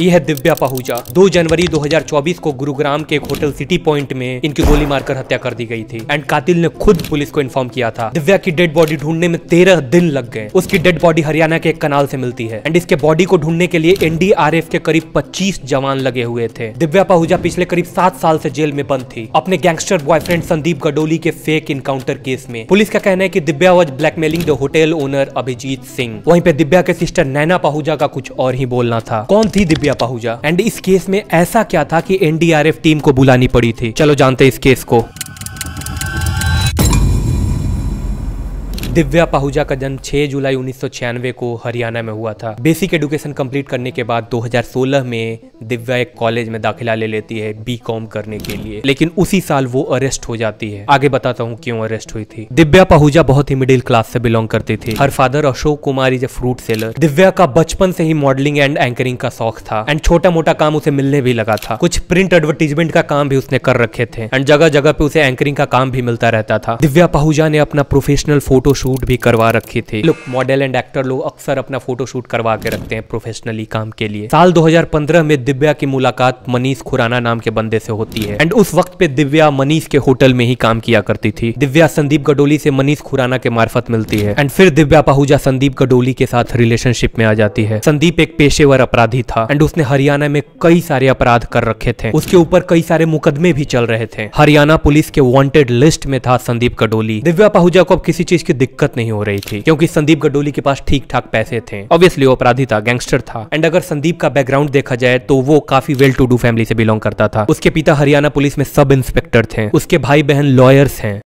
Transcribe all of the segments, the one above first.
यह दिव्या पहुजा 2 जनवरी 2024 को गुरुग्राम के एक होटल सिटी पॉइंट में इनकी गोली मारकर हत्या कर दी गई थी एंड कातिल ने खुद पुलिस को इन्फॉर्म किया था दिव्या की डेड बॉडी ढूंढने में तेरह दिन लग गए उसकी डेड बॉडी हरियाणा के एक कनाल से मिलती है एंड इसके बॉडी को ढूंढने के लिए एनडीआरएफ के करीब पच्चीस जवान लगे हुए थे दिव्या पहुजा पिछले करीब सात साल से जेल में बंद थी अपने गैंगस्टर बॉयफ्रेंड संदीप गडोली के फेक इनकाउंटर केस में पुलिस का कहना है की Divya was blackmailing the hotel owner Abhijeet Singh वहीं पे दिव्या के सिस्टर नैना पहुजा पाहुजा का कुछ और ही बोलना था कौन थी दिव्या पाहुजा एंड इस केस में ऐसा क्या था कि एनडीआरएफ टीम को बुलानी पड़ी थी चलो जानते इस केस को दिव्या पाहुजा का जन्म 6 जुलाई उन्नीस को हरियाणा में हुआ था बेसिक एडुकेशन कंप्लीट करने के बाद 2016 में दिव्या एक कॉलेज में दाखिला ले लेती है बी कॉम करने के लिए लेकिन उसी साल वो अरेस्ट हो जाती है आगे बताता हूँ क्यों अरेस्ट हुई थी दिव्या पाहुजा बहुत ही मिडिल क्लास से बिलोंग करती थी her father Ashok Kumar is a fruit seller Divya का बचपन से ही मॉडलिंग एंड एंकरिंग का शौक था एंड छोटा मोटा काम उसे मिलने भी लगा था कुछ प्रिंट एडवर्टीजमेंट का काम भी उसने कर रखे थे एंड जगह जगह पे उसे एंकरिंग का काम भी मिलता रहता था दिव्या पाहुजा ने अपना प्रोफेशनल फोटो फोटोशूट भी करवा रखे थे लुक मॉडल एंड एक्टर लोग अक्सर अपना फोटोशूट करवा के रखते हैं प्रोफेशनली काम के लिए साल 2015 में दिव्या की मुलाकात मनीष खुराना नाम के बंदे से होती है एंड उस वक्त पे दिव्या मनीष के होटल में ही काम किया करती थी दिव्या संदीप गडोली से मनीष खुराना के मार्फत मिलती है एंड फिर दिव्या पहुजा संदीप गडोली के साथ रिलेशनशिप में आ जाती है संदीप एक पेशेवर अपराधी था एंड उसने हरियाणा में कई सारे अपराध कर रखे थे उसके ऊपर कई सारे मुकदमे भी चल रहे थे हरियाणा पुलिस के वॉन्टेड लिस्ट में था संदीप गडोली दिव्या पाहुजा को अब किसी चीज की दिक्कत नहीं हो रही थी क्योंकि संदीप गडोली के पास ठीक ठाक पैसे थे ऑब्वियसली वो अपराधी था गैंगस्टर था एंड अगर संदीप का बैकग्राउंड देखा जाए तो वो काफी वेल टू डू फैमिली से बिलोंग करता था उसके पिता हरियाणा पुलिस में सब इंस्पेक्टर थे उसके भाई बहन लॉयर्स हैं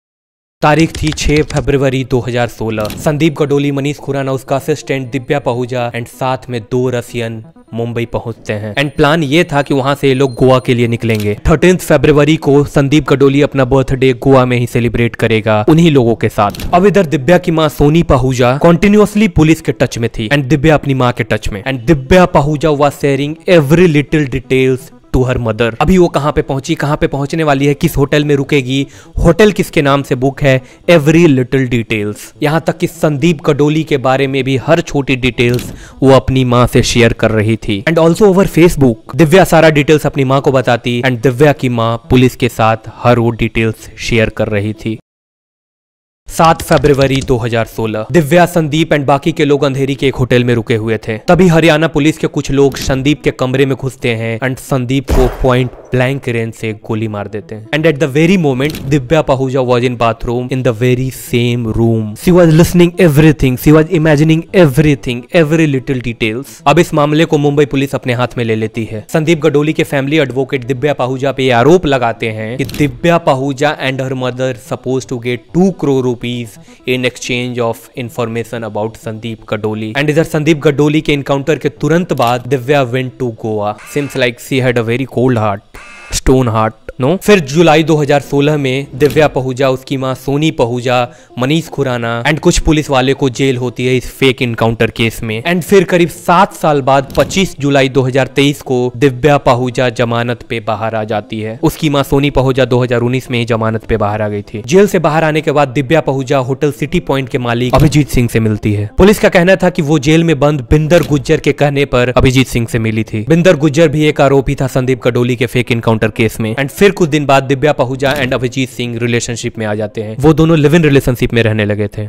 तारीख थी 6 फरवरी 2016 संदीप गडोली मनीष खुराना उसका असिस्टेंट दिव्या पहुजा एंड साथ में दो रसियन मुंबई पहुंचते हैं एंड प्लान ये था कि वहां से ये लोग गोवा के लिए निकलेंगे थर्टीन फरवरी को संदीप गडोली अपना बर्थडे गोवा में ही सेलिब्रेट करेगा उन्हीं लोगों के साथ अब इधर दिव्या की माँ सोनी पहुजा कॉन्टिन्यूसली पुलिस के टच में थी एंड दिव्या अपनी माँ के टच में and Divya Pahuja was sharing every little details to her mother अभी वो कहाँ पे पहुंची कहाँ पे पहुंचने वाली है किस होटल में रुकेगी होटल किसके नाम से बुक है एवरी लिटिल डिटेल्स यहाँ तक कि संदीप कडोली के बारे में भी हर छोटी डिटेल्स वो अपनी माँ से शेयर कर रही थी and also over Facebook Divya सारा डिटेल्स अपनी माँ को बताती एंड दिव्या की माँ पुलिस के साथ हर वो डिटेल्स शेयर कर रही थी सात फरवरी 2016 दिव्या संदीप एंड बाकी के लोग अंधेरी के एक होटल में रुके हुए थे तभी हरियाणा पुलिस के कुछ लोग संदीप के कमरे में घुसते हैं एंड संदीप को पॉइंट ब्लैंक रेंज से गोली मार देते हैं and at the very moment Divya Pahuja was in bathroom in the very same room she was listening everything she was imagining everything every little details अब इस मामले को मुंबई पुलिस अपने हाथ में ले लेती है संदीप गडोली के फैमिली एडवोकेट दिव्या पाहुजा पे आरोप लगाते हैं कि Divya Pahuja and her mother suppose to get two crore rupees in exchange of information about Sandeep Gadoli and इधर संदीप गडोली के इनकाउंटर के तुरंत बाद Divya went to Goa seems like she had a very cold heart stone heart no फिर जुलाई 2016 में दिव्या पहुजा उसकी माँ सोनी पहुजा मनीष खुराना एंड कुछ पुलिस वाले को जेल होती है इस फेक इनकाउंटर केस में एंड फिर करीब सात साल बाद 25 जुलाई 2023 को दिव्या पहुजा जमानत पे बाहर आ जाती है उसकी माँ सोनी पहुजा 2019 में ही जमानत पे बाहर आ गई थी जेल से बाहर आने के बाद Divya Pahuja hotel city point के मालिक अभिजीत सिंह से मिलती है पुलिस का कहना था की वो जेल में बंद बिंदर गुज्जर के कहने पर अभिजीत सिंह से मिली थी बिंदर गुज्जर भी एक आरोपी था संदीप कडोली के फेक इनकाउंटर एनकाउंटर केस में एंड फिर कुछ दिन बाद दिव्या पहुजा एंड अभिजीत सिंह रिलेशनशिप में आ जाते हैं वो दोनों लिव इन रिलेशनशिप में रहने लगे थे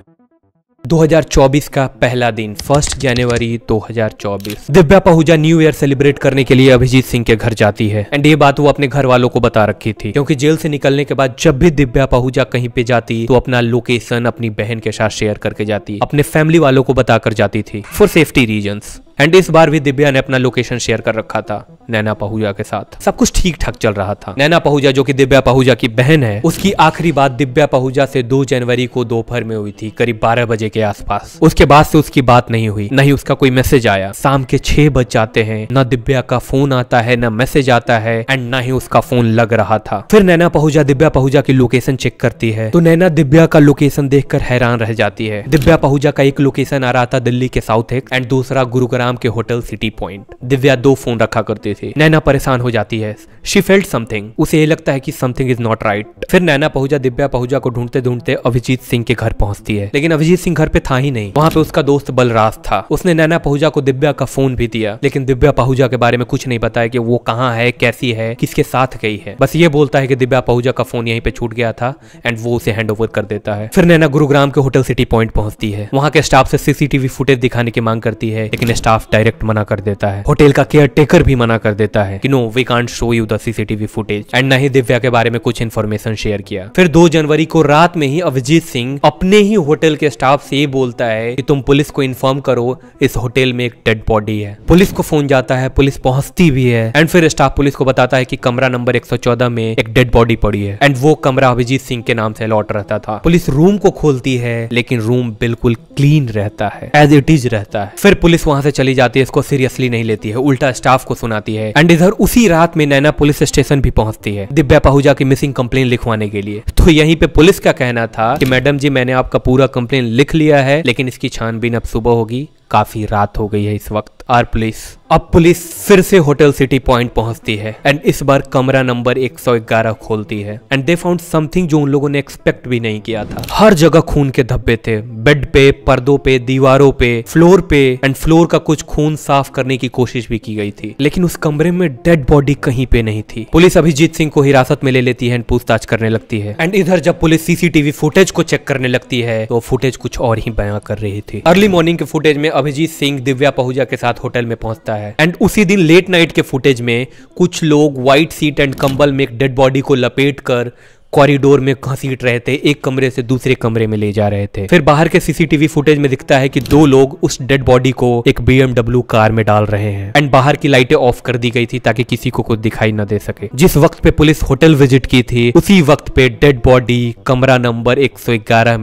2024 का पहला दिन फर्स्ट जनवरी 2024 Divya Pahuja new year celebrate करने के लिए अभिजीत सिंह के घर जाती है एंड ये बात वो अपने घर वालों को बता रखी थी क्योंकि जेल से निकलने के बाद जब भी दिव्या पहुजा कहीं पे जाती तो अपना लोकेशन अपनी बहन के साथ शेयर करके जाती अपने फैमिली वालों को बताकर जाती थी फॉर सेफ्टी रीजन एंड इस बार भी दिव्या ने अपना लोकेशन शेयर कर रखा था नैना पहुजा के साथ सब कुछ ठीक ठाक चल रहा था नैना पहुजा जो कि दिव्या पहुजा की बहन है उसकी आखिरी बात दिव्या पहुजा से 2 जनवरी को दोपहर में हुई थी करीब 12 बजे के आसपास उसके बाद से उसकी बात नहीं हुई न ही उसका कोई मैसेज आया शाम के छह बज जाते हैं न दिव्या का फोन आता है न मैसेज आता है एंड न ही उसका फोन लग रहा था फिर नैना पहुजा दिव्या पहुजा की लोकेशन चेक करती है तो नैना दिव्या का लोकेशन देख हैरान रह जाती है दिव्या पहुजा का एक लोकेशन आ रहा था दिल्ली के साउथ एक एंड दूसरा गुरुग्राम के होटल सिटी पॉइंट दिव्या दो फोन रखा करती थे नैना परेशान हो जाती है शी फेल्ट समथिंग उसे ये लगता है कि समथिंग इज नॉट राइट फिर नैना पहुजा दिव्या पहुजा को ढूंढते ढूंढते अभिजीत सिंह के घर पहुंचती है लेकिन अभिजीत सिंह घर पे था ही नहीं वहां पे उसका दोस्त बलराज था उसने नैना पहुजा को दिव्या का फोन भी दिया लेकिन दिव्या पहुजा के बारे में कुछ नहीं बताया कि वो कहाँ है कैसी है किसके साथ गई है बस ये बोलता है कि दिव्या पहुजा का फोन यहीं पे छूट गया था एंड वो उसे हैंड कर देता है फिर नैना गुरुग्राम के होटल सिटी पॉइंट पहुंचती है वहां के स्टाफ से सीसीटीवी फुटेज दिखाने की मांग करती है लेकिन स्टाफ डायरेक्ट मना कर देता है होटल का केयर टेकर भी मना कर देता है कि no we can't show you the CCTV footage and न ही दिव्या के बारे में कुछ इन्फॉर्मेशन शेयर किया फिर दो जनवरी को रात में ही अभिजीत सिंह अपने ही होटल के स्टाफ से बोलता है कि तुम पुलिस को इन्फॉर्म करो इस होटल में एक डेड बॉडी है पुलिस को फोन जाता है पुलिस पहुंचती भी है एंड फिर स्टाफ पुलिस को बताता है कि कमरा नंबर 114 में एक डेड बॉडी पड़ी है एंड वो कमरा अभिजीत सिंह के नाम से लौट रहता था पुलिस रूम को खोलती है लेकिन रूम बिल्कुल क्लीन रहता है एज इट इज रहता है फिर पुलिस वहां से चली जाती है इसको सीरियसली नहीं लेती है उल्टा स्टाफ को सुनाती है जाती है एंड इधर उसी रात में नैना पुलिस स्टेशन भी पहुंचती है दिव्या पहुजा की मिसिंग कंप्लेन लिखवाने के लिए तो यहीं पे पुलिस का कहना था कि मैडम जी मैंने आपका पूरा कंप्लेन लिख लिया है लेकिन इसकी छानबीन अब सुबह होगी काफी रात हो गई है इस वक्त आर पुलिस अब पुलिस फिर से होटल सिटी पॉइंट पहुंचती है एंड इस बार कमरा नंबर 111 खोलती है एंड दे फाउंड समथिंग जो उन लोगों ने एक्सपेक्ट भी नहीं किया था हर जगह खून के धब्बे थे बेड पे पर्दों पे दीवारों पे फ्लोर पे एंड फ्लोर का कुछ खून साफ करने की कोशिश भी की गई थी लेकिन उस कमरे में डेड बॉडी कहीं पे नहीं थी पुलिस अभिजीत सिंह को हिरासत में ले लेती है एंड पूछताछ करने लगती है एंड इधर जब पुलिस सीसीटीवी फुटेज को चेक करने लगती है तो फुटेज कुछ और ही बयां कर रही थी अर्ली मॉर्निंग के फुटेज में अभिजीत सिंह दिव्या पहुजा के साथ होटल में पहुंचता होता है एंड उसी दिन लेट नाइट के फुटेज में कुछ लोग व्हाइट सीट एंड कंबल में एक डेड बॉडी को लपेट कर कॉरिडोर में घसीट रहे थे एक कमरे से दूसरे कमरे में ले जा रहे थे फिर बाहर के सीसीटीवी फुटेज में दिखता है कि दो लोग उस डेड बॉडी को एक बीएमडब्ल्यू कार में डाल रहे हैं एंड बाहर की लाइटें ऑफ कर दी गई थी ताकि किसी को कुछ दिखाई न दे सके जिस वक्त पे पुलिस होटल विजिट की थी उसी वक्त पे डेड बॉडी कमरा नंबर एक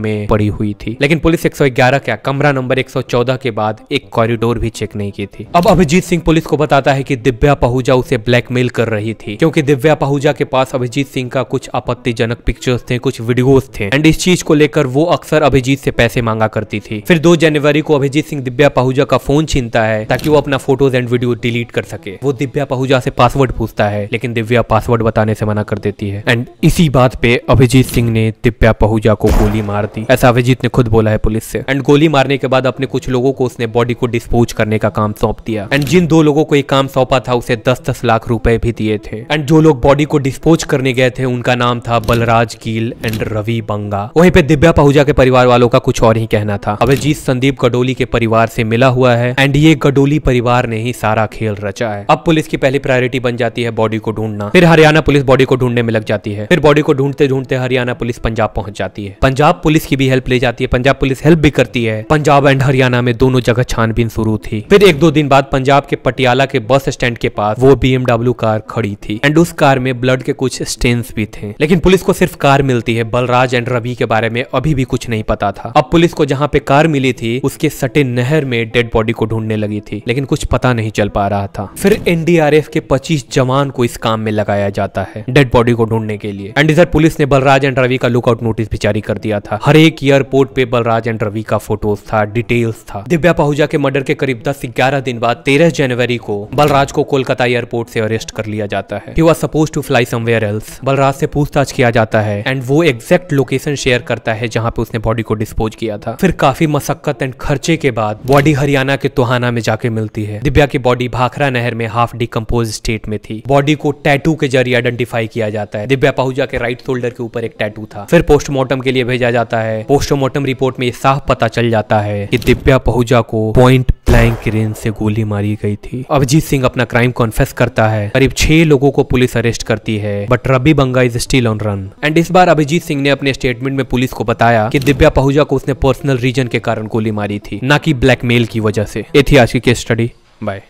में पड़ी हुई थी लेकिन पुलिस एक क्या कमरा नंबर एक के बाद एक कॉरिडोर भी चेक नहीं की थी अब अभिजीत सिंह पुलिस को बताता है की दिव्या पहुजा उसे ब्लैकमेल कर रही थी क्योंकि दिव्या पहुजा के पास अभिजीत सिंह का कुछ आपत्तिजनक आपत्तिजनक पिक्चर्स थे कुछ वीडियोस थे एंड इस चीज को लेकर वो अक्सर अभिजीत से पैसे मांगा करती थी फिर दो जनवरी को अभिजीत सिंह दिव्या पहुजा का फोन छीनता है ताकि वो अपना फोटोज एंड वीडियो डिलीट कर सके वो दिव्या पहुजा से पासवर्ड पूछता है लेकिन दिव्या पासवर्ड बताने से मना कर देती है एंड इसी बात पे अभिजीत सिंह ने दिव्या पहुजा को गोली मार दी ऐसा अभिजीत ने खुद बोला है पुलिस से एंड गोली मारने के बाद अपने कुछ लोगों को उसने बॉडी को डिस्पोज करने का काम सौंप दिया एंड जिन दो लोगों को ये काम सौंपा था उसे दस दस लाख रुपए भी दिए थे एंड जो लोग बॉडी को डिस्पोज करने गए थे उनका नाम था बलराज कील एंड रवि बंगा वहीं पे दिव्या पहुजा के परिवार वालों का कुछ और ही कहना था अभिजीत संदीप गडोली के परिवार से मिला हुआ है एंड ये गडोली परिवार ने ही सारा खेल रचा है अब पुलिस की पहली प्रायोरिटी बन जाती है बॉडी को ढूंढना फिर हरियाणा पुलिस बॉडी को ढूंढने में लग जाती है फिर बॉडी को ढूंढते ढूंढते हरियाणा पुलिस पंजाब पहुंच जाती है पंजाब पुलिस की भी हेल्प ले जाती है पंजाब पुलिस हेल्प भी करती है पंजाब एंड हरियाणा में दोनों जगह छानबीन शुरू थी फिर एक दो दिन बाद पंजाब के पटियाला के बस स्टैंड के पास वो बीएमडब्ल्यू कार खड़ी थी एंड उस कार में ब्लड के कुछ स्टेन्स भी थे लेकिन पुलिस पुलिस को सिर्फ कार मिलती है बलराज एंड रवि के बारे में अभी भी कुछ नहीं पता था अब पुलिस को जहाँ पे कार मिली थी उसके सटे नहर में डेड बॉडी को ढूंढने लगी थी लेकिन कुछ पता नहीं चल पा रहा था फिर एनडीआरएफ के पच्चीस जवान को इस काम में लगाया जाता है डेड बॉडी को ढूंढने के लिए एंड इधर पुलिस ने बलराज एंड रवि का लुकआउट नोटिस भी जारी कर दिया था हर एक एयरपोर्ट पे बलराज एंड रवि का फोटोज था डिटेल्स था दिव्या पाहुजा के मर्डर के करीब दस ग्यारह दिन बाद तेरह जनवरी को बलराज को कोलकाता एयरपोर्ट से अरेस्ट कर लिया जाता है suppose to fly somewhere else Balraj से पूछताछ किया किया जाता है एंड वो एग्जैक्ट लोकेशन शेयर करता है जहाँ पे उसने बॉडी को डिस्पोज किया था फिर काफी मशक्कत एंड खर्चे के बाद बॉडी हरियाणा के तोहाना में जाके मिलती है दिव्या की बॉडी भाखरा नहर में हाफ डिकम्पोज स्टेट में थी बॉडी को टैटू के जरिए आइडेंटिफाई किया जाता है दिव्या पहुजा के राइट शोल्डर के ऊपर एक टैटू था फिर पोस्टमार्टम के लिए भेजा जाता है पोस्टमार्टम रिपोर्ट में साफ पता चल जाता है कि दिव्या पहुजा को पॉइंट फ्लाइंग क्रेन से गोली मारी गई थी अभिजीत सिंह अपना क्राइम कॉन्फेस करता है करीब छह लोगों को पुलिस अरेस्ट करती है but Rabi Banga is still on run and इस बार अभिजीत सिंह ने अपने स्टेटमेंट में पुलिस को बताया कि दिव्या पहुजा को उसने पर्सनल रीजन के कारण गोली मारी थी न की ब्लैकमेल की वजह से ये थी आज की केस स्टडी बाय